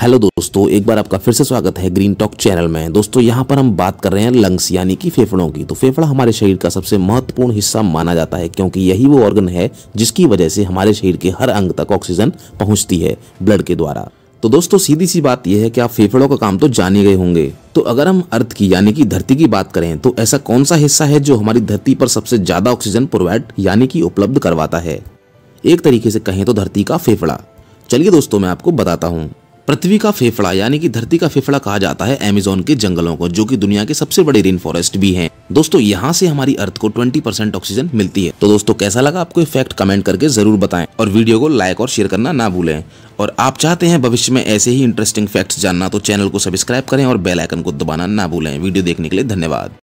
hello दोस्तों एक बार आपका फिर से स्वागत है ग्रीन टॉक चैनल में दोस्तों यहाँ पर हम बात कर रहे हैं लंग्स यानी कि फेफड़ों की तो फेफड़ा हमारे शरीर का सबसे महत्वपूर्ण हिस्सा माना जाता है क्योंकि यही वो ऑर्गन है जिसकी वजह से हमारे शरीर के हर अंग तक ऑक्सीजन पहुँचती है ब्लड के द्वारा तो दोस्तों सीधी सी बात यह है कि आप फेफड़ों का काम तो जान ही गए होंगे तो अगर हम अर्थ की यानी कि धरती की बात करें तो ऐसा कौन सा हिस्सा है जो हमारी धरती पर सबसे ज्यादा ऑक्सीजन प्रोवाइड यानी कि उपलब्ध करवाता है एक तरीके से कहें तो धरती का फेफड़ा चलिए दोस्तों मैं आपको बताता हूँ पृथ्वी का फेफड़ा यानी कि धरती का फेफड़ा कहा जाता है एमेजोन के जंगलों को जो कि दुनिया के सबसे बड़े रेन फॉरेस्ट भी हैं दोस्तों यहाँ से हमारी अर्थ को 20 परसेंट ऑक्सीजन मिलती है तो दोस्तों कैसा लगा आपको इफेक्ट फैक्ट कमेंट करके जरूर बताएं और वीडियो को लाइक और शेयर करना ना भूलें और आप चाहते हैं भविष्य में ऐसे ही इंटरेस्टिंग फैक्ट जानना तो चैनल को सब्सक्राइब करें और बेलाइकन को दबाना ना भूलें वीडियो देखने के लिए धन्यवाद